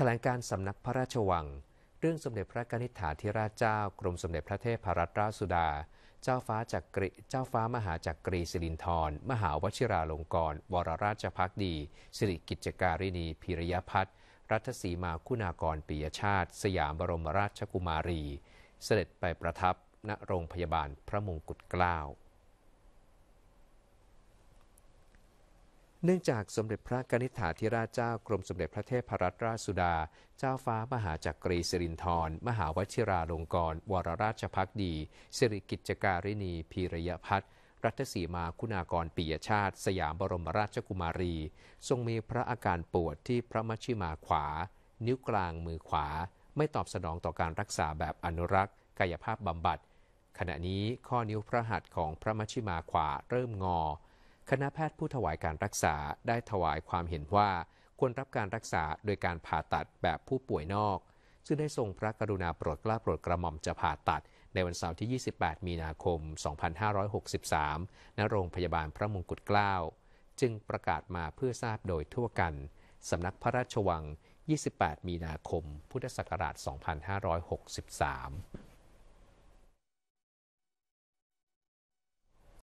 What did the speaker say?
ถลงการสำนักพระราชวัง เรื่องสมเด็จพระกนิษฐาธิราชเจ้า กรมสมเด็จพระเทพรัตนราชสุดา เจ้าฟ้าจักรี เจ้าฟ้ามหาจักรีสิรินทร มหาวชิราลงกรณ์วรราชพักดี สิริกิจการินีพิรยพัฒน์รัฐศีมาคุณากรปิยชาติ สยามบรมราชกุมารี เสด็จไปประทับณโรงพยาบาลพระมงกุฎเกล้าเนื่องจากสมเด็จพระกนิษฐาธิราชเจ้ากรมสมเด็จพระเทพรัตนราชสุดา เจ้าฟ้ามหาจักรีสิรินธร มหาวชิราลงกรณวรราชพักดีสิริกิจการินีพีรยพัฒน์รัตสีมาคุณากรปิยชาติ สยามบรมราชกุมารี ทรงมีพระอาการปวดที่พระมัชชิมาขวา นิ้วกลางมือขวา ไม่ตอบสนองต่อการรักษาแบบอนุรักษ์กายภาพบำบัดขณะนี้ข้อนิ้วพระหัตถ์ของพระมัชชิมาขวาเริ่มงอคณะแพทย์ผู้ถวายการรักษาได้ถวายความเห็นว่าควรรับการรักษาโดยการผ่าตัดแบบผู้ป่วยนอก ซึ่งได้ทรงพระกรุณาโปรดเกล้าโปรดกระหม่อมจะผ่าตัดในวันเสาร์ที่ 28มีนาคม2563ณโรงพยาบาลพระมงกุฎเกล้า จึงประกาศมาเพื่อทราบโดยทั่วกัน สำนักพระราชวัง 28 มีนาคม พุทธศักราช2563